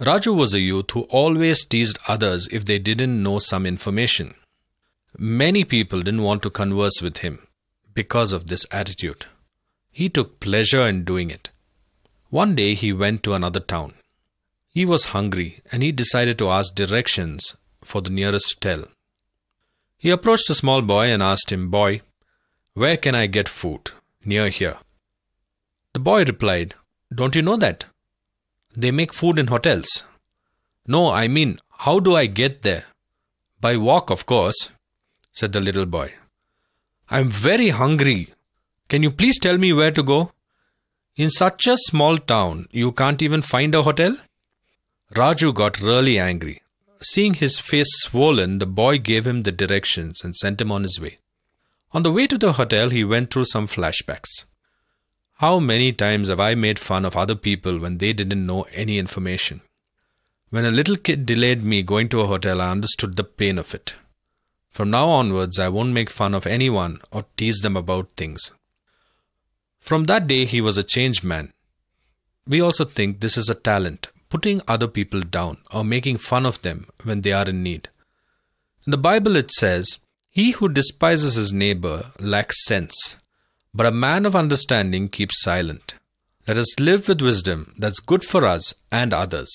Raju was a youth who always teased others if they didn't know some information. Many people didn't want to converse with him because of this attitude. He took pleasure in doing it. One day he went to another town. He was hungry and he decided to ask directions for the nearest tell. He approached a small boy and asked him, Boy, where can I get food? Near here. The boy replied, Don't you know that? They make food in hotels. No, I mean, how do I get there? By walk, of course, said the little boy. I'm very hungry. Can you please tell me where to go? In such a small town, you can't even find a hotel? Raju got really angry. Seeing his face swollen, the boy gave him the directions and sent him on his way. On the way to the hotel, he went through some flashbacks. How many times have I made fun of other people when they didn't know any information? When a little kid delayed me going to a hotel, I understood the pain of it. From now onwards, I won't make fun of anyone or tease them about things. From that day, he was a changed man. We also think this is a talent, putting other people down or making fun of them when they are in need. In the Bible, it says, He who despises his neighbor lacks sense. But a man of understanding keeps silent. Let us live with wisdom that's good for us and others.